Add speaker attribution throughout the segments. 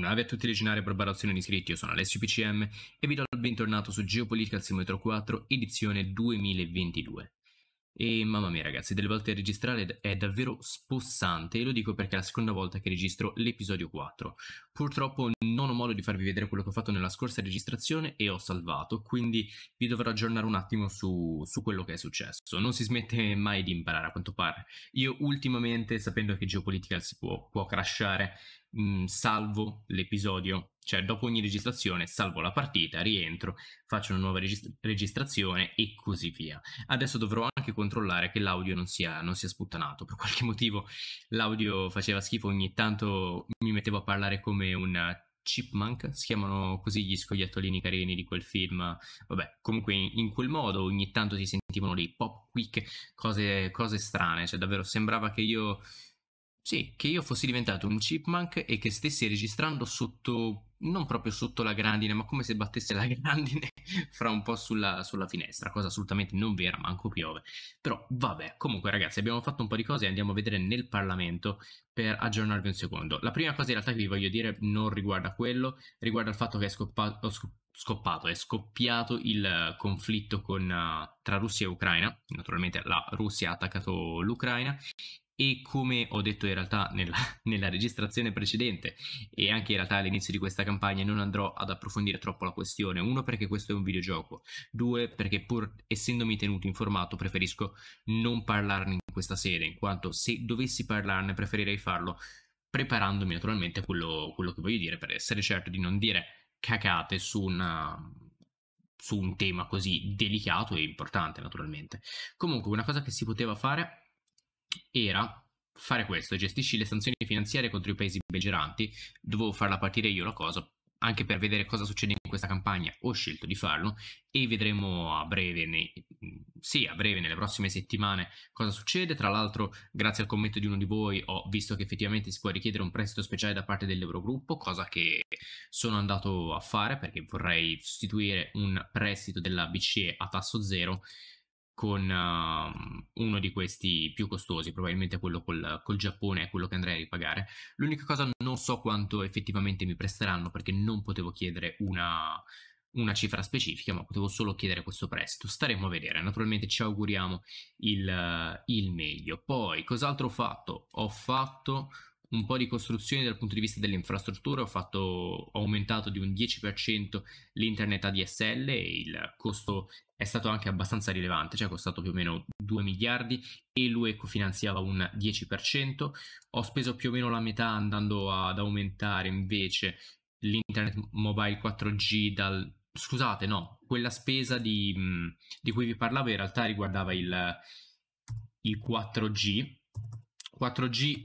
Speaker 1: Buonanotte a tutti i legionari e barbarazioni iscritti, io sono Alessio PCM e vi do il bentornato su Geopolitica al Simulator 4 edizione 2022. E mamma mia ragazzi, delle volte registrare è davvero spossante e lo dico perché è la seconda volta che registro l'episodio 4. Purtroppo non ho modo di farvi vedere quello che ho fatto nella scorsa registrazione e ho salvato, quindi vi dovrò aggiornare un attimo su, su quello che è successo. Non si smette mai di imparare a quanto pare. Io ultimamente, sapendo che Geopolitical si può, può crashare, mh, salvo l'episodio cioè, dopo ogni registrazione salvo la partita, rientro, faccio una nuova regist- registrazione e così via. Adesso dovrò anche controllare che l'audio non sia, non sia sputtanato. Per qualche motivo l'audio faceva schifo, ogni tanto mi mettevo a parlare come un chipmunk, si chiamano così gli scoiattolini carini di quel film. Vabbè, comunque in, quel modo ogni tanto si sentivano dei pop quick, cose, cose strane. Cioè, davvero sembrava che io. Sì, che io fossi diventato un chipmunk e che stessi registrando sotto non proprio sotto la grandine, ma come se battesse la grandine fra un po' sulla, sulla, finestra, cosa assolutamente non vera, manco piove. Però vabbè, comunque ragazzi abbiamo fatto un po' di cose e andiamo a vedere nel Parlamento per aggiornarvi un secondo. La prima cosa in realtà che vi voglio dire non riguarda quello, riguarda il fatto che è scoppato, scoppato è scoppiato il conflitto con, eh, tra Russia e Ucraina, naturalmente la Russia ha attaccato l'Ucraina e come ho detto in realtà nella, nella, registrazione precedente e anche in realtà all'inizio di questa campagna non andrò ad approfondire troppo la questione, uno perché questo è un videogioco, due perché pur essendomi tenuto informato preferisco non parlarne in questa sede, in quanto se dovessi parlarne preferirei farlo preparandomi naturalmente quello, quello che voglio dire per essere certo di non dire cacate su una, su un tema così delicato e importante naturalmente. Comunque una cosa che si poteva fare era fare questo, gestisci le sanzioni finanziarie contro i paesi belligeranti, dovevo farla partire io la cosa, anche per vedere cosa succede in questa campagna, ho scelto di farlo e vedremo a breve, nei, sì, a breve, nelle prossime settimane cosa succede. Tra l'altro, grazie al commento di uno di voi, ho visto che effettivamente si può richiedere un prestito speciale da parte dell'Eurogruppo, cosa che sono andato a fare perché vorrei sostituire un prestito della BCE a tasso zero con uh, uno di questi più costosi, probabilmente quello col, col, Giappone è quello che andrei a ripagare. L'unica cosa, non so quanto effettivamente mi presteranno perché non potevo chiedere una, una cifra specifica, ma potevo solo chiedere questo prestito. Staremo a vedere, naturalmente ci auguriamo il, il meglio. Poi, cos'altro ho fatto? Ho fatto un po' di costruzioni dal punto di vista dell'infrastruttura, ho, fatto, ho aumentato di un 10% l'internet ADSL e il costo è stato anche abbastanza rilevante, cioè ha costato più o meno 2 miliardi e lui cofinanziava un 10%, ho speso più o meno la metà andando ad aumentare invece l'internet mobile 4G dal... scusate no, quella spesa di, di cui vi parlavo in realtà riguardava il, il 4G, 4G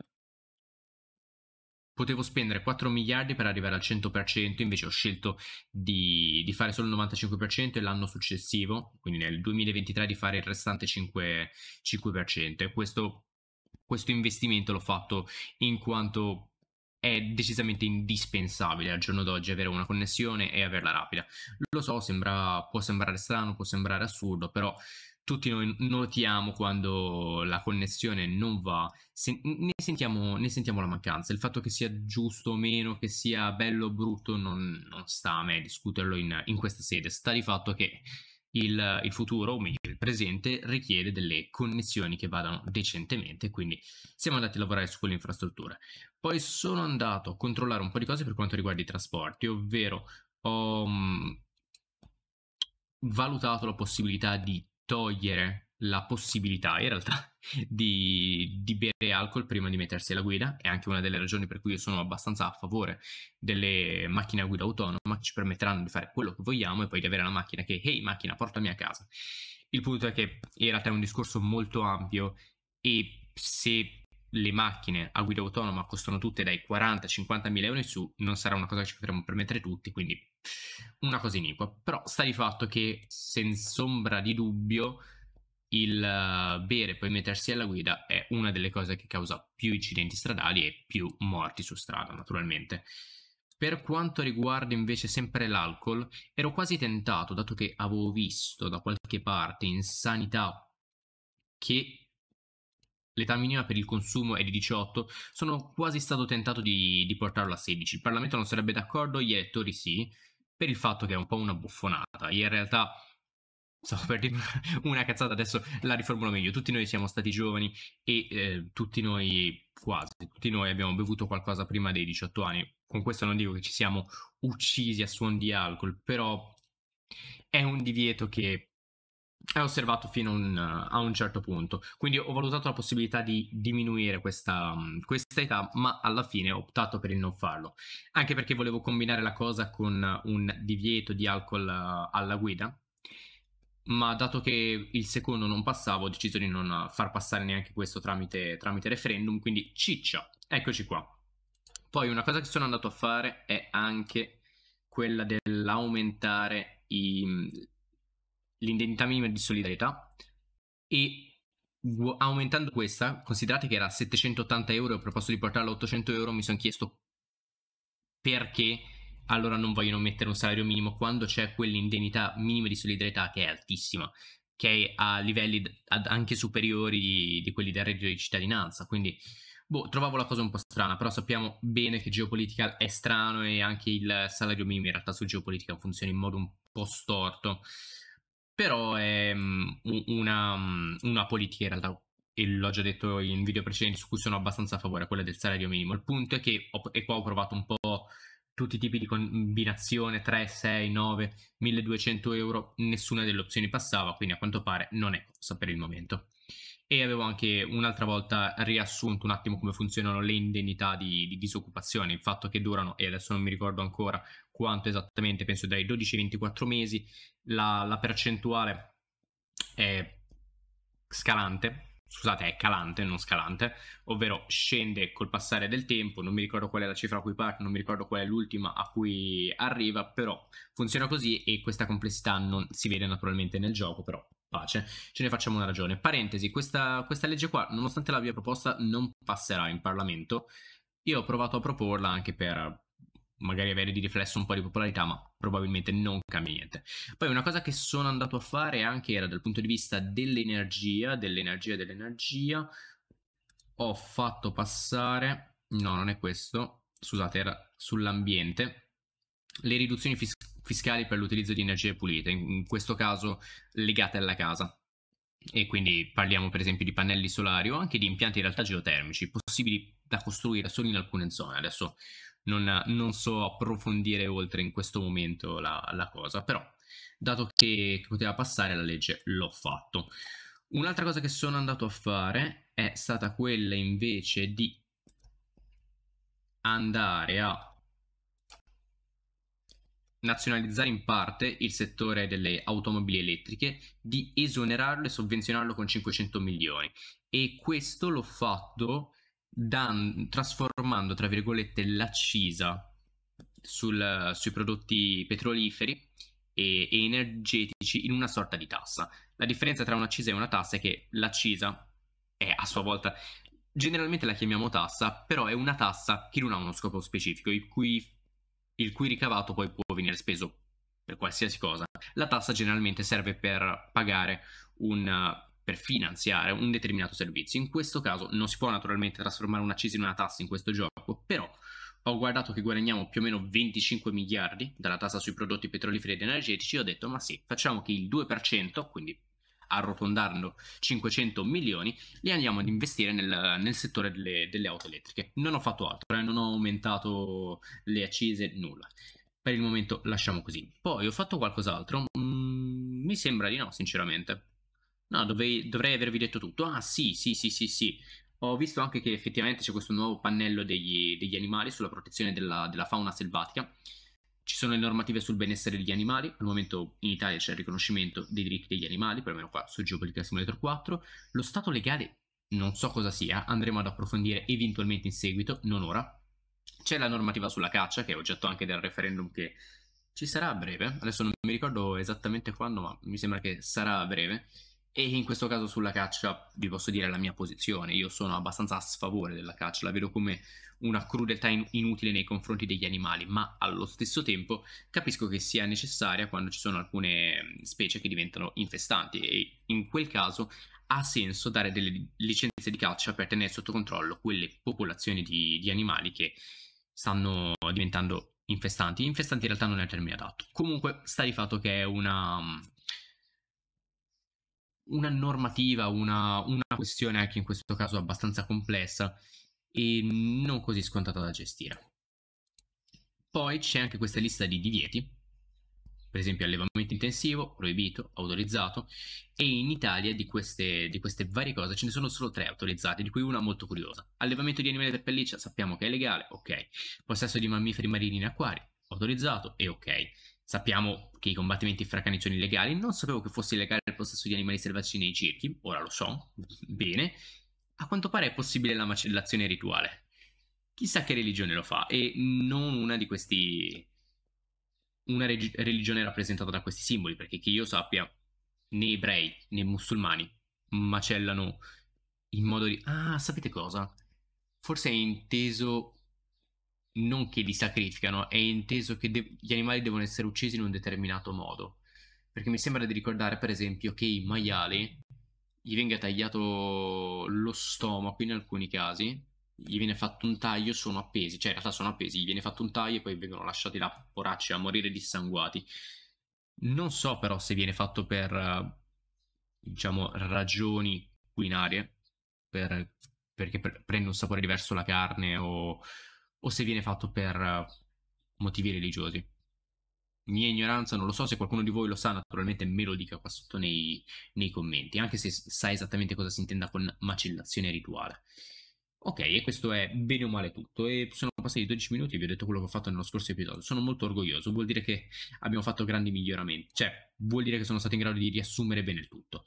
Speaker 1: potevo spendere 4 miliardi per arrivare al 100%, invece ho scelto di, di, fare solo il 95% e l'anno successivo, quindi nel 2023 di fare il restante 5%. 5%. Questo, questo investimento l'ho fatto in quanto è decisamente indispensabile al giorno d'oggi avere una connessione e averla rapida. Lo so, sembra, può sembrare strano, può sembrare assurdo, però tutti noi notiamo quando la connessione non va, se, ne, sentiamo, ne, sentiamo, la mancanza. Il fatto che sia giusto o meno, che sia bello o brutto, non, non sta a me discuterlo in, in, questa sede. Sta di fatto che il, il, futuro, o meglio il presente, richiede delle connessioni che vadano decentemente, quindi siamo andati a lavorare su quelle infrastrutture. Poi sono andato a controllare un po' di cose per quanto riguarda i trasporti, ovvero ho mm, valutato la possibilità di togliere la possibilità, in realtà, di, di, bere alcol prima di mettersi alla guida. È anche una delle ragioni per cui io sono abbastanza a favore delle macchine a guida autonoma che ci permetteranno di fare quello che vogliamo e poi di avere la macchina che, hey, macchina, portami a casa. Il punto è che in realtà è un discorso molto ampio e se le macchine a guida autonoma costano tutte dai 40-50 mila euro in su, non sarà una cosa che ci potremmo permettere tutti, quindi una cosa iniqua. Però sta di fatto che, senza ombra di dubbio, il eh, bere e poi mettersi alla guida è una delle cose che causa più incidenti stradali e più morti su strada, naturalmente. Per quanto riguarda invece sempre l'alcol, ero quasi tentato, dato che avevo visto da qualche parte in sanità che l'età minima per il consumo è di 18, sono quasi stato tentato di, di portarlo a 16. Il Parlamento non sarebbe d'accordo, gli elettori sì, per il fatto che è un po' una buffonata. Io in realtà stavo per dire una cazzata, adesso la riformulo meglio. Tutti noi siamo stati giovani e eh, tutti noi, quasi, tutti noi abbiamo bevuto qualcosa prima dei 18 anni. Con questo non dico che ci siamo uccisi a suon di alcol, però è un divieto che è osservato fino a un, eh, a un, certo punto. Quindi ho valutato la possibilità di diminuire questa, mm, questa, età, ma alla fine ho optato per il non farlo. Anche perché volevo combinare la cosa con un divieto di alcol eh, alla guida. Ma dato che il secondo non passava, ho deciso di non far passare neanche questo tramite, tramite referendum. Quindi ciccia, eccoci qua. Poi una cosa che sono andato a fare è anche quella dell'aumentare i, mm, l'indennità minima di solidarietà e aumentando questa, considerate che era 780 euro e ho proposto di portarla a 800 euro, mi sono chiesto perché allora non vogliono mettere un salario minimo quando c'è quell'indennità minima di solidarietà che è altissima, che è a livelli anche superiori di quelli del reddito di cittadinanza, quindi... Boh, trovavo la cosa un po' strana, però sappiamo bene che geopolitica è strano e anche il salario minimo in realtà su geopolitica funziona in modo un po' storto però è mhmm, una, mhmm, una politica in realtà e l'ho già detto in video precedenti su cui sono abbastanza a favore, quella del salario minimo. Il punto è che, ho, e qua ho provato un po' tutti i tipi di combinazione 3, 6, 9, 1200 euro, nessuna delle opzioni passava, quindi a quanto pare non è cosa per il momento. E avevo anche un'altra volta riassunto un attimo come funzionano le indennità di, di disoccupazione, il fatto che durano, e adesso non mi ricordo ancora quanto esattamente, penso dai 12 ai 24 mesi, la, la percentuale è scalante, scusate, è calante, non scalante, ovvero scende col passare del tempo, non mi ricordo qual è la cifra a cui parte, non mi ricordo qual è l'ultima a cui arriva, però funziona così e questa complessità non si vede naturalmente nel gioco, però pace, ce ne facciamo una ragione. Parentesi, questa, questa legge qua, nonostante la mia proposta, non passerà in Parlamento, io ho provato a proporla anche per magari avere di riflesso un po' di popolarità, ma probabilmente non cambia niente. Poi una cosa che sono andato a fare anche era dal punto di vista dell'energia, dell'energia, dell'energia, ho fatto passare, no non è questo, scusate era sull'ambiente, le riduzioni fis- fiscali per l'utilizzo di energie pulite, in questo caso legate alla casa. E quindi parliamo per esempio di pannelli solari o anche di impianti in realtà geotermici, possibili da costruire solo in alcune zone. Adesso non, non so approfondire oltre in questo momento la, la cosa, però dato che, che poteva passare la legge l'ho fatto. Un'altra cosa che sono andato a fare è stata quella invece di andare a nazionalizzare in parte il settore delle automobili elettriche, di esonerarlo e sovvenzionarlo con 500 milioni. E questo l'ho fatto dan- trasformando tra virgolette l'accisa sul, sui prodotti petroliferi e, e, energetici in una sorta di tassa. La differenza tra un'accisa e una tassa è che l'accisa è a sua volta generalmente la chiamiamo tassa, però è una tassa che non ha uno scopo specifico, il cui, il cui ricavato poi può venire speso per qualsiasi cosa. La tassa generalmente serve per pagare un per finanziare un determinato servizio. In questo caso non si può naturalmente trasformare un'accisa in una tassa in questo gioco, però ho guardato che guadagniamo più o meno 25 miliardi dalla tassa sui prodotti petroliferi ed energetici, ho detto ma sì, facciamo che il 2%, quindi arrotondando 500 milioni, li andiamo ad investire nel, nel settore delle, delle, auto elettriche. Non ho fatto altro, eh, non ho aumentato le accise, nulla. Per il momento lasciamo così. Poi ho fatto qualcos'altro? Mm, mi sembra di no, sinceramente. No, dovrei, dovrei avervi detto tutto. Ah, sì, sì, sì, sì, sì. Ho visto anche che effettivamente c'è questo nuovo pannello degli, degli animali sulla protezione della, della, fauna selvatica. Ci sono le normative sul benessere degli animali. Al momento in Italia c'è il riconoscimento dei diritti degli animali, perlomeno qua su Geopolitica Simulator 4. Lo stato legale non so cosa sia, andremo ad approfondire eventualmente in seguito, non ora. C'è la normativa sulla caccia, che è oggetto anche del referendum che ci sarà a breve. Adesso non mi ricordo esattamente quando, ma mi sembra che sarà a breve e in questo caso sulla caccia vi posso dire la mia posizione, io sono abbastanza a sfavore della caccia, la vedo come una crudeltà in- inutile nei confronti degli animali, ma allo stesso tempo capisco che sia necessaria quando ci sono alcune specie che diventano infestanti e in quel caso ha senso dare delle licenze di caccia per tenere sotto controllo quelle popolazioni di, di animali che stanno diventando infestanti. Infestanti in realtà non è il termine adatto. Comunque sta di fatto che è una una normativa, una, una questione anche ecco, in questo caso abbastanza complessa e non così scontata da gestire. Poi c'è anche questa lista di divieti, per esempio allevamento intensivo, proibito, autorizzato, e in Italia di queste, di queste, varie cose ce ne sono solo tre autorizzate, di cui una molto curiosa. Allevamento di animali per pelliccia sappiamo che è legale, ok. Possesso di mammiferi marini in acquari, autorizzato e ok. Sappiamo che i combattimenti fra cani sono illegali, non sapevo che fosse illegale il possesso di animali selvatici nei circhi, ora lo so, bene. A quanto pare è possibile la macellazione rituale. Chissà che religione lo fa, e non una di questi... una reg- religione rappresentata da questi simboli, perché che io sappia, né ebrei né musulmani macellano in modo di... Ah, sapete cosa? Forse è inteso non che li sacrificano, è inteso che de- gli animali devono essere uccisi in un determinato modo. Perché mi sembra di ricordare, per esempio, che i maiali gli venga tagliato lo stomaco in alcuni casi, gli viene fatto un taglio, sono appesi, cioè in realtà sono appesi, gli viene fatto un taglio e poi vengono lasciati là, poracci, a morire dissanguati. Non so però se viene fatto per, diciamo, ragioni culinarie, per, perché pre- prende un sapore diverso la carne o o se viene fatto per eh, motivi religiosi. Mia ignoranza, non lo so, se qualcuno di voi lo sa naturalmente me lo dica qua sotto nei, nei commenti, anche se sa esattamente cosa si intenda con macellazione rituale. Ok, e questo è bene o male tutto. E sono passati 12 minuti e vi ho detto quello che ho fatto nello scorso episodio. Sono molto orgoglioso, vuol dire che abbiamo fatto grandi miglioramenti, cioè vuol dire che sono stato in grado di riassumere bene il tutto.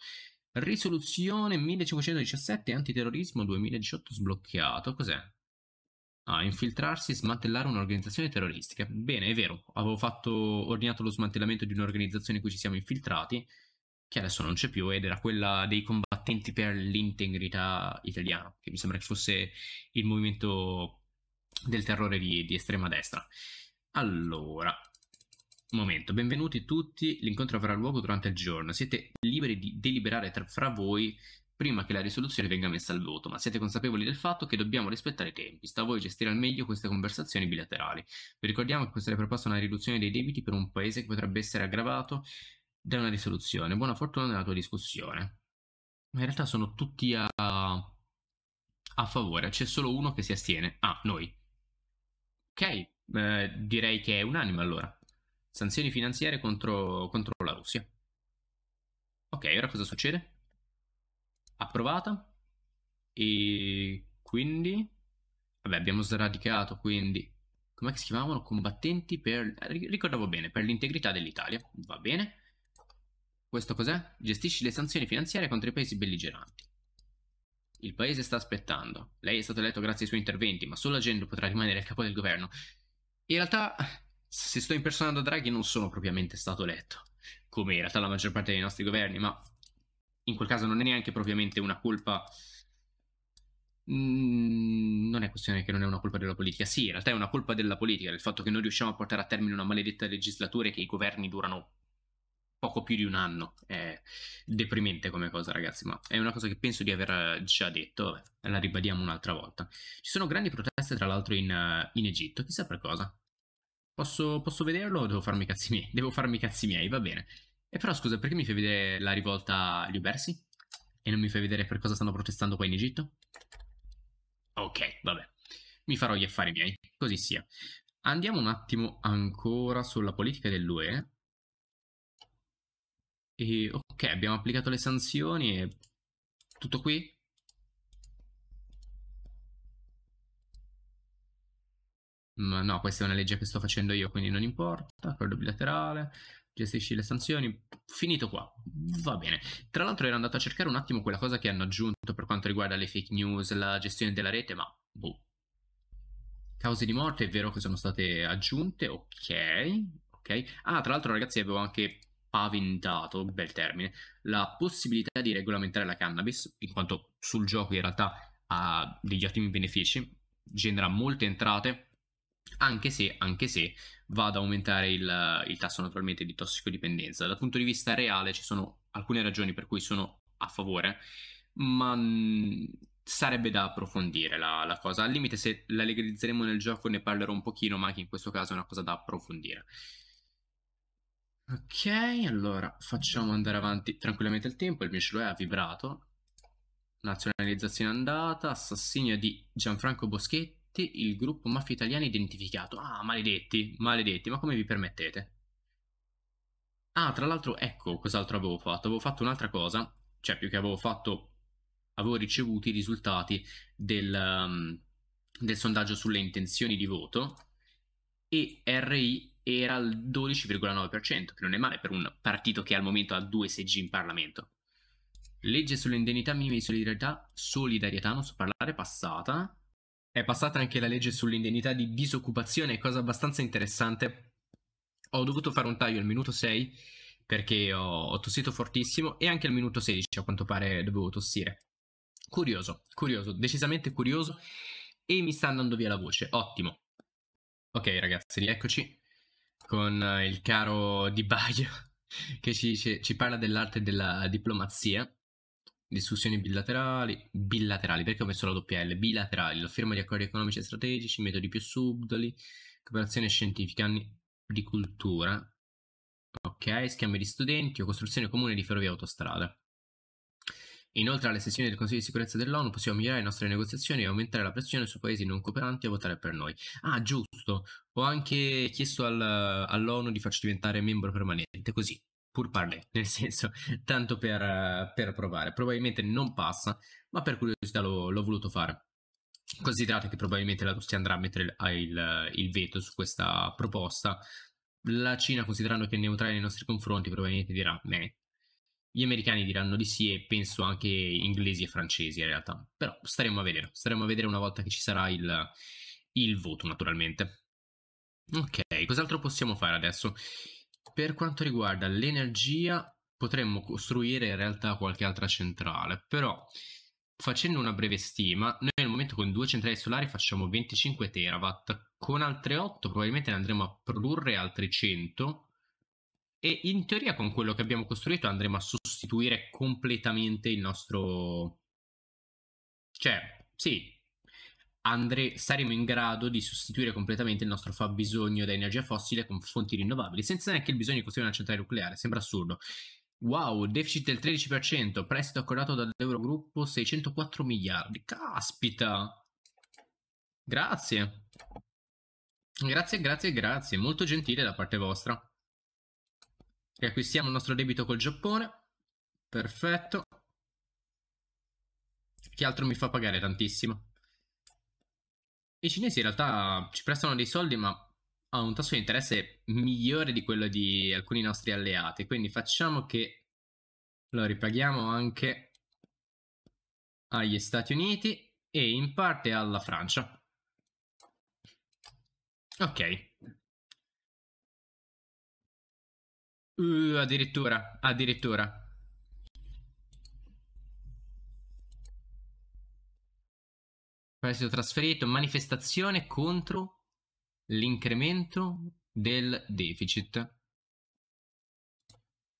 Speaker 1: Risoluzione 1517 antiterrorismo 2018 sbloccato. Cos'è? Ah, infiltrarsi e smantellare un'organizzazione terroristica. Bene, è vero, avevo fatto, ordinato lo smantellamento di un'organizzazione in cui ci siamo infiltrati, che adesso non c'è più, ed era quella dei combattenti per l'integrità italiana, che mi sembra che fosse il movimento del terrore di, di estrema destra. Allora, momento, benvenuti tutti, l'incontro avrà luogo durante il giorno, siete liberi di deliberare tra, fra voi prima che la risoluzione venga messa al voto, ma siete consapevoli del fatto che dobbiamo rispettare i tempi. Sta a voi gestire al meglio queste conversazioni bilaterali. Vi ricordiamo che questa è proposta una riduzione dei debiti per un paese che potrebbe essere aggravato da una risoluzione. Buona fortuna nella tua discussione. Ma In realtà sono tutti a, a favore, c'è solo uno che si astiene. Ah, noi. Ok, eh, direi che è unanime allora. Sanzioni finanziarie contro, contro la Russia. Ok, ora cosa succede? approvata e quindi vabbè, abbiamo sradicato quindi come si chiamavano combattenti per ricordavo bene per l'integrità dell'Italia va bene questo cos'è? Gestisci le sanzioni finanziarie contro i paesi belligeranti. Il paese sta aspettando. Lei è stato eletto grazie ai suoi interventi, ma solo agendo potrà rimanere il capo del governo. In realtà, se sto impersonando Draghi, non sono propriamente stato eletto, come in realtà la maggior parte dei nostri governi, ma in quel caso non è neanche propriamente una colpa mm, non è questione che non è una colpa della politica. Sì, in realtà è una colpa della politica, del fatto che non riusciamo a portare a termine una maledetta legislatura e che i governi durano poco più di un anno. È deprimente come cosa, ragazzi, ma è una cosa che penso di aver eh, già detto, la ribadiamo un'altra volta. Ci sono grandi proteste, tra l'altro, in, eh, in Egitto, chissà per cosa. Posso, posso vederlo o devo farmi i cazzi miei? Devo farmi i cazzi miei, va bene. E però scusa, perché mi fai vedere la rivolta agli Ubersi? E non mi fai vedere per cosa stanno protestando qua in Egitto? Ok, vabbè. Mi farò gli affari miei, così sia. Andiamo un attimo ancora sulla politica dell'UE. E, ok, abbiamo applicato le sanzioni e... Tutto qui? Ma no, questa è una legge che sto facendo io, quindi non importa. Accordo bilaterale gestisci le sanzioni, finito qua, va bene. Tra l'altro ero andato a cercare un attimo quella cosa che hanno aggiunto per quanto riguarda le fake news, la gestione della rete, ma boh. Cause di morte è vero che sono state aggiunte, ok, ok. Ah, tra l'altro ragazzi avevo anche paventato, bel termine, la possibilità di regolamentare la cannabis, in quanto sul gioco in realtà ha degli ottimi benefici, genera molte entrate, anche se, anche se va ad aumentare il, il tasso naturalmente di tossicodipendenza. Dal punto di vista reale ci sono alcune ragioni per cui sono a favore, ma mh, mm, sarebbe da approfondire la, la, cosa. Al limite, se la legalizzeremo nel gioco, ne parlerò un pochino, ma anche in questo caso è una cosa da approfondire. Ok, allora facciamo andare avanti tranquillamente il tempo. Il mio cellulare ha vibrato. Nazionalizzazione andata, assassinio di Gianfranco Boschetti maledetti il gruppo mafia italiana identificato. Ah, maledetti, maledetti, ma come vi permettete? Ah, tra l'altro, ecco cos'altro avevo fatto. Avevo fatto un'altra cosa, cioè più che avevo fatto, avevo ricevuto i risultati del, um, del sondaggio sulle intenzioni di voto e RI era al 12,9%, che non è male per un partito che al momento ha due seggi in Parlamento. Legge sull'indennità minima di solidarietà, solidarietà, non so parlare, passata è passata anche la legge sull'indennità di disoccupazione, cosa abbastanza interessante. Ho dovuto fare un taglio al minuto 6 perché ho, ho tossito fortissimo e anche al minuto 16 a quanto pare dovevo tossire. Curioso, curioso, decisamente curioso e mi sta andando via la voce, ottimo. Ok ragazzi, rieccoci con eh, il caro Di Baio che ci, ci, ci parla dell'arte della diplomazia discussioni bilaterali, bilaterali, perché ho messo la doppia L, bilaterali, la firma di accordi economici e strategici, metodi più subdoli, cooperazione scientifica, anni di cultura, ok, scambi di studenti o costruzione comune di ferrovie e autostrade. Inoltre alle sessioni del Consiglio di sicurezza dell'ONU possiamo migliorare le nostre negoziazioni e aumentare la pressione su paesi non cooperanti a votare per noi. Ah, giusto, ho anche chiesto al, all'ONU di farci diventare membro permanente, così pur parler, nel senso, tanto per, per, provare. Probabilmente non passa, ma per curiosità l'ho, l'ho voluto fare. Considerate che probabilmente la Russia andrà a mettere il, il veto su questa proposta, la Cina, considerando che è neutrale nei nostri confronti, probabilmente dirà me. Gli americani diranno di sì e penso anche inglesi e francesi in realtà. Però staremo a vedere, staremo a vedere una volta che ci sarà il, il voto naturalmente. Ok, cos'altro possiamo fare adesso? Per quanto riguarda l'energia, potremmo costruire in realtà qualche altra centrale, però facendo una breve stima, noi al momento con due centrali solari facciamo 25 terawatt, con altre 8 probabilmente ne andremo a produrre altri 100 e in teoria con quello che abbiamo costruito andremo a sostituire completamente il nostro... cioè, sì, andre- saremo in grado di sostituire completamente il nostro fabbisogno da energia fossile con fonti rinnovabili, senza neanche il bisogno di costruire una centrale nucleare. Sembra assurdo. Wow, deficit del 13%, prestito accordato dall'Eurogruppo 604 miliardi. Caspita! Grazie. Grazie, grazie, grazie. Molto gentile da parte vostra. Riacquistiamo il nostro debito col Giappone. Perfetto. Che altro mi fa pagare tantissimo? i cinesi in realtà ci prestano dei soldi, ma a un tasso di interesse migliore di quello di alcuni nostri alleati. Quindi facciamo che lo ripaghiamo anche agli Stati Uniti e in parte alla Francia. Ok. Uh, addirittura, addirittura. poi è stato trasferito, manifestazione contro l'incremento del deficit.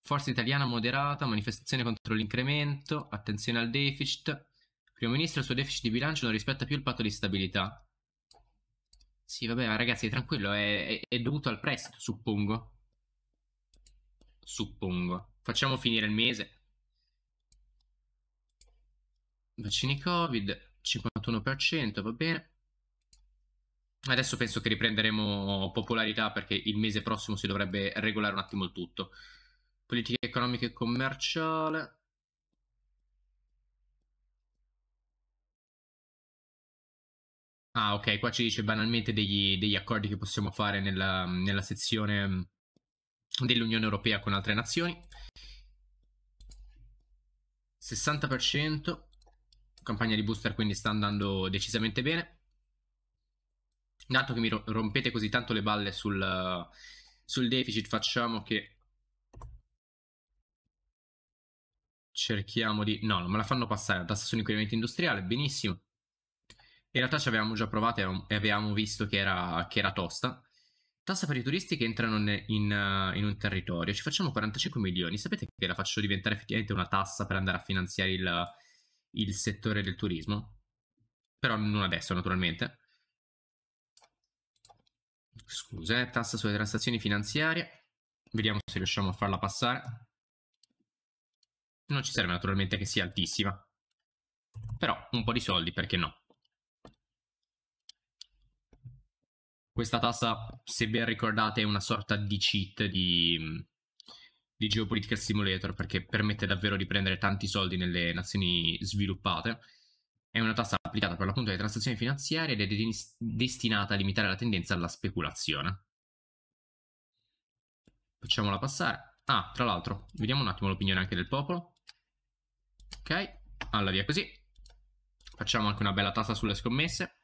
Speaker 1: Forza italiana moderata, manifestazione contro l'incremento, attenzione al deficit. Il primo ministro il suo deficit di bilancio non rispetta più il patto di stabilità. Sì, vabbè, ma ragazzi, tranquillo, è, è, dovuto al prestito, suppongo. Suppongo. Facciamo finire il mese. Vaccini Covid. 51%, va bene. Adesso penso che riprenderemo popolarità perché il mese prossimo si dovrebbe regolare un attimo il tutto. Politica economica e commerciale. Ah, ok, qua ci dice banalmente degli, degli accordi che possiamo fare nella, nella sezione dell'Unione Europea con altre nazioni. 60% campagna di booster quindi sta andando decisamente bene. Dato che mi rompete così tanto le balle sul, sul deficit, facciamo che cerchiamo di... No, non me la fanno passare, la tassa sull'inquinamento industriale, benissimo. In realtà ci avevamo già provato e avevamo visto che era, che era tosta. Tassa per i turisti che entrano in, in, in, un territorio, ci facciamo 45 milioni. Sapete che la faccio diventare effettivamente una tassa per andare a finanziare il, il settore del turismo, però non adesso naturalmente. Scusa, eh, tassa sulle transazioni finanziarie, vediamo se riusciamo a farla passare. Non ci serve naturalmente che sia altissima, però un po' di soldi perché no. Questa tassa, se ben ricordate, è una sorta di cheat di di Geopolitical Simulator perché permette davvero di prendere tanti soldi nelle nazioni sviluppate. È una tassa applicata per l'appunto alle transazioni finanziarie ed è de- destinata a limitare la tendenza alla speculazione. Facciamola passare. Ah, tra l'altro, vediamo un attimo l'opinione anche del popolo. Ok, alla via così. Facciamo anche una bella tassa sulle scommesse.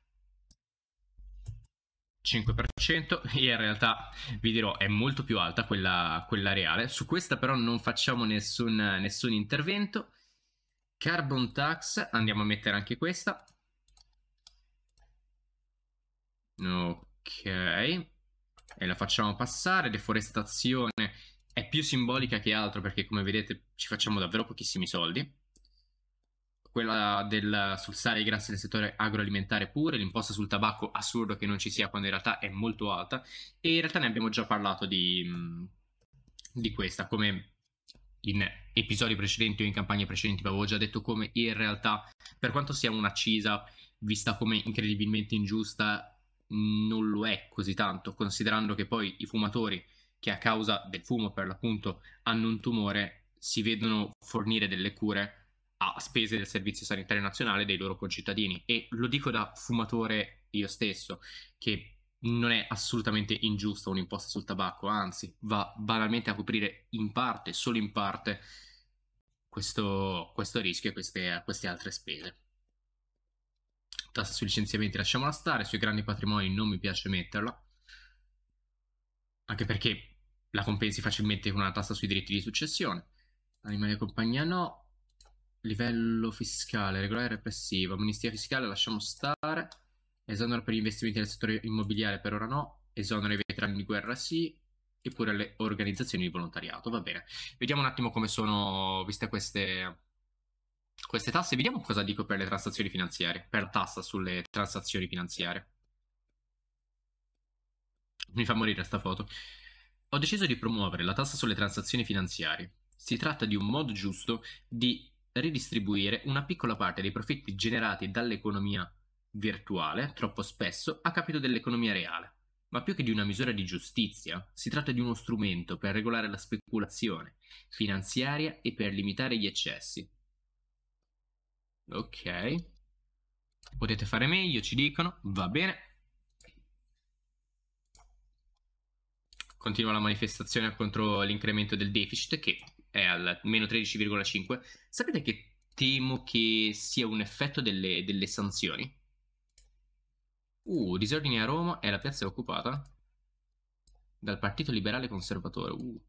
Speaker 1: 5% e in realtà vi dirò è molto più alta quella, quella reale. Su questa però non facciamo nessun, nessun intervento. Carbon tax, andiamo a mettere anche questa. Ok, e la facciamo passare. Deforestazione è più simbolica che altro perché come vedete ci facciamo davvero pochissimi soldi quella del, sul sale e i grassi nel settore agroalimentare pure, l'imposta sul tabacco assurdo che non ci sia quando in realtà è molto alta e in realtà ne abbiamo già parlato di, di questa come in episodi precedenti o in campagne precedenti, avevo già detto come in realtà per quanto sia una cisa vista come incredibilmente ingiusta non lo è così tanto, considerando che poi i fumatori che a causa del fumo per l'appunto hanno un tumore si vedono fornire delle cure a spese del Servizio Sanitario Nazionale dei loro concittadini. E lo dico da fumatore io stesso, che non è assolutamente ingiusta un'imposta sul tabacco, anzi va banalmente a coprire in parte, solo in parte, questo, questo rischio e queste, queste altre spese. Tassa sui licenziamenti lasciamola stare, sui grandi patrimoni non mi piace metterla, anche perché la compensi facilmente con una tassa sui diritti di successione. Animali e compagnia no, livello fiscale, regolare e repressivo, amnistia fiscale lasciamo stare, esonero per gli investimenti nel settore immobiliare per ora no, esonero ai veterani di guerra sì, eppure le organizzazioni di volontariato, va bene. Vediamo un attimo come sono viste queste, queste tasse, vediamo cosa dico per le transazioni finanziarie, per la tassa sulle transazioni finanziarie. Mi fa morire questa foto. Ho deciso di promuovere la tassa sulle transazioni finanziarie. Si tratta di un modo giusto di ridistribuire una piccola parte dei profitti generati dall'economia virtuale, troppo spesso, a capito dell'economia reale. Ma più che di una misura di giustizia, si tratta di uno strumento per regolare la speculazione finanziaria e per limitare gli eccessi. Ok. Potete fare meglio, ci dicono. Va bene. Continua la manifestazione contro l'incremento del deficit che è al meno 13,5. Sapete che temo che sia un effetto delle, delle sanzioni? Uh, disordini a Roma e la piazza è occupata dal Partito Liberale Conservatore. Uh.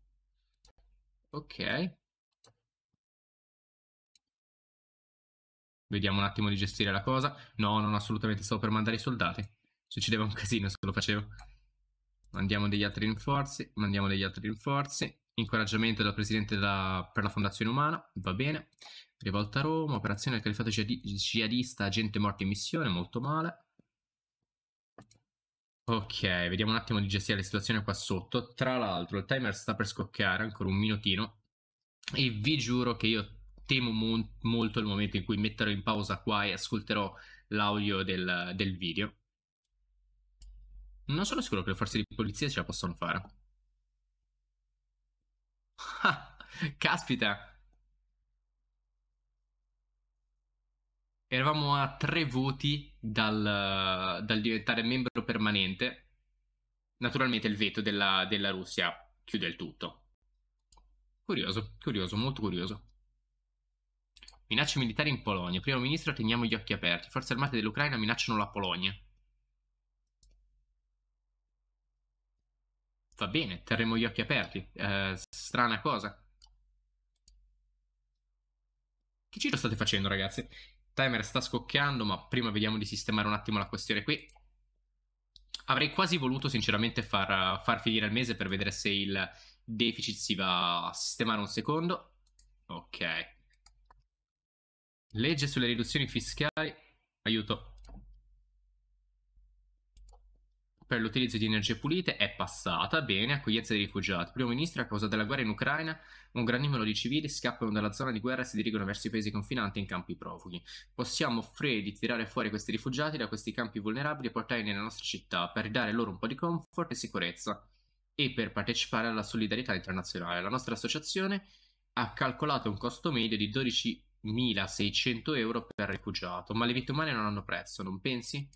Speaker 1: Ok. Vediamo un attimo di gestire la cosa. No, non assolutamente, stavo per mandare i soldati. Succedeva un casino se lo facevo. Mandiamo degli altri rinforzi, mandiamo degli altri rinforzi incoraggiamento dal presidente della, per la Fondazione Umana, va bene. Rivolta a Roma, operazione del califato jihadista, agente morto in missione, molto male. Ok, vediamo un attimo di gestire la situazione qua sotto. Tra l'altro, il timer sta per scoccare, ancora un minutino. E vi giuro che io temo mo molto il momento in cui metterò in pausa qua e ascolterò l'audio del, del video. Non sono sicuro che le forze di polizia ce la possano fare. caspita! Eravamo a tre voti dal, dal diventare membro permanente. Naturalmente il veto della, della Russia chiude il tutto. Curioso, curioso, molto curioso. Minacce militari in Polonia. Primo ministro, teniamo gli occhi aperti. Forze armate dell'Ucraina minacciano la Polonia. va bene, terremo gli occhi aperti. Eh, strana cosa. Che giro state facendo, ragazzi? Il timer sta scoccando, ma prima vediamo di sistemare un attimo la questione qui. Avrei quasi voluto, sinceramente, far, far finire il mese per vedere se il deficit si va a sistemare un secondo. Ok. Legge sulle riduzioni fiscali. Aiuto. per l'utilizzo di energie pulite è passata, bene, accoglienza dei rifugiati. Primo ministro, a causa della guerra in Ucraina, un gran numero di civili scappano dalla zona di guerra e si dirigono verso i paesi confinanti in campi profughi. Possiamo offrire di tirare fuori questi rifugiati da questi campi vulnerabili e portarli nella nostra città per dare loro un po' di comfort e sicurezza e per partecipare alla solidarietà internazionale. La nostra associazione ha calcolato un costo medio di 12.600 euro per rifugiato, ma le vittime umane non hanno prezzo, non pensi?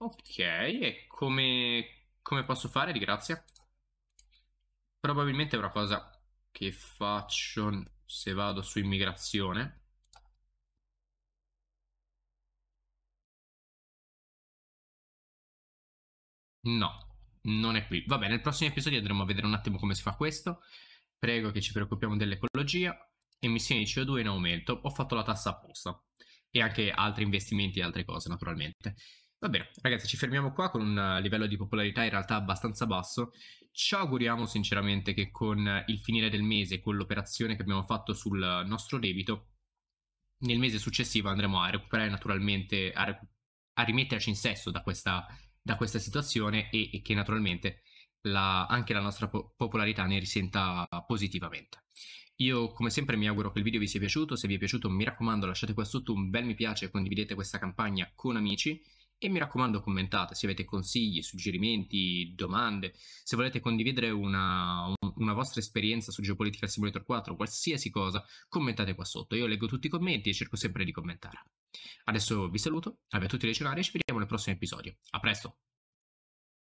Speaker 1: Ok, e come, come posso fare di grazia? Probabilmente è una cosa che faccio se vado su immigrazione. No, non è qui. Va bene, nel prossimo episodio andremo a vedere un attimo come si fa questo. Prego che ci preoccupiamo dell'ecologia. Emissioni di CO2 in aumento. Ho fatto la tassa apposta. E anche altri investimenti e altre cose, naturalmente. Va bene, ragazzi, ci fermiamo qua con un eh, livello di popolarità in realtà abbastanza basso. Ci auguriamo sinceramente che con eh, il finire del mese, con l'operazione che abbiamo fatto sul eh, nostro debito, nel mese successivo andremo a recuperare naturalmente, a, recu a rimetterci in sesto da questa, da questa situazione e, e, che naturalmente la, anche la nostra po popolarità ne risenta positivamente. Io come sempre mi auguro che il video vi sia piaciuto, se vi è piaciuto mi raccomando lasciate qua sotto un bel mi piace e condividete questa campagna con amici e mi raccomando, commentate se avete consigli, suggerimenti, domande, se volete condividere una, una vostra esperienza su Geopolitical Simulator 4 qualsiasi cosa, commentate qua sotto. Io leggo tutti i commenti e cerco sempre di commentare. Adesso vi saluto, abbiate tutti le legionari e ci vediamo nel prossimo episodio. A presto!